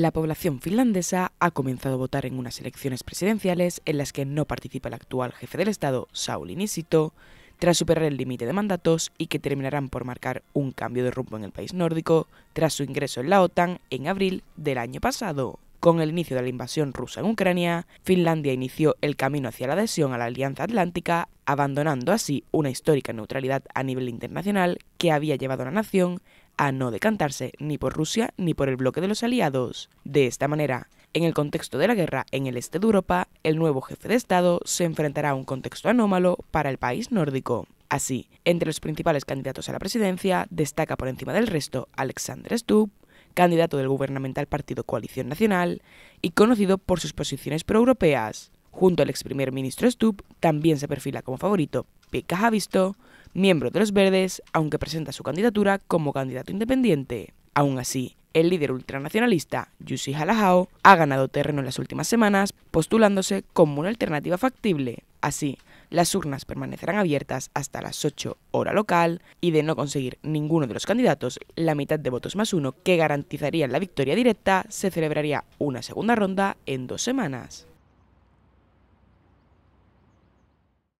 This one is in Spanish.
la población finlandesa ha comenzado a votar en unas elecciones presidenciales en las que no participa el actual jefe del Estado, Sauli Nisito, tras superar el límite de mandatos y que terminarán por marcar un cambio de rumbo en el país nórdico tras su ingreso en la OTAN en abril del año pasado. Con el inicio de la invasión rusa en Ucrania, Finlandia inició el camino hacia la adhesión a la Alianza Atlántica, abandonando así una histórica neutralidad a nivel internacional que había llevado a la nación a no decantarse ni por Rusia ni por el bloque de los aliados. De esta manera, en el contexto de la guerra en el este de Europa, el nuevo jefe de Estado se enfrentará a un contexto anómalo para el país nórdico. Así, entre los principales candidatos a la presidencia, destaca por encima del resto Alexander Stubb, candidato del gubernamental partido Coalición Nacional y conocido por sus posiciones proeuropeas, Junto al ex primer ministro Stubb, también se perfila como favorito Pekka Javisto, miembro de los Verdes, aunque presenta su candidatura como candidato independiente. Aún así, el líder ultranacionalista, Yusi Halahao, ha ganado terreno en las últimas semanas, postulándose como una alternativa factible. Así, las urnas permanecerán abiertas hasta las 8 hora local y de no conseguir ninguno de los candidatos la mitad de votos más uno que garantizarían la victoria directa, se celebraría una segunda ronda en dos semanas.